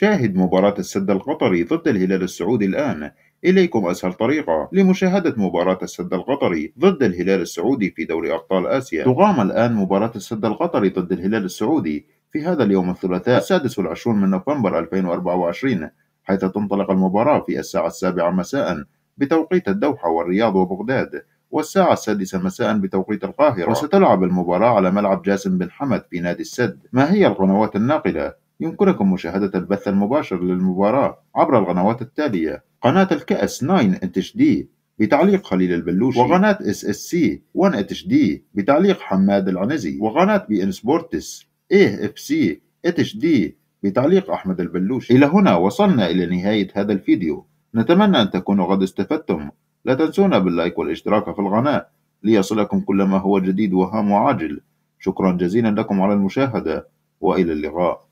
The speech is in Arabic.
شاهد مباراة السد القطري ضد الهلال السعودي الآن إليكم أسهل طريقة لمشاهدة مباراة السد القطري ضد الهلال السعودي في دوري أبطال آسيا تقام الآن مباراة السد القطري ضد الهلال السعودي في هذا اليوم الثلاثاء السادس والعشرون من نوفمبر 2024 حيث تنطلق المباراة في الساعة السابعة مساء بتوقيت الدوحة والرياض وبغداد والساعة السادسة مساء بتوقيت القاهرة وستلعب المباراة على ملعب جاسم بن حمد في نادي السد ما هي القنوات الناقلة يمكنكم مشاهدة البث المباشر للمباراة عبر القنوات التالية قناة الكأس 9 اتش دي بتعليق خليل البلوشي وقناة اس اس سي 1 اتش دي بتعليق حماد العنزي وقناة بي ان سبورتس ايه اف سي اتش دي بتعليق احمد البلوشي الى هنا وصلنا الى نهاية هذا الفيديو نتمنى ان تكونوا قد استفدتم لا تنسونا باللايك والاشتراك في القناة ليصلكم كل ما هو جديد وهام وعاجل شكرا جزيلا لكم على المشاهدة وإلى اللقاء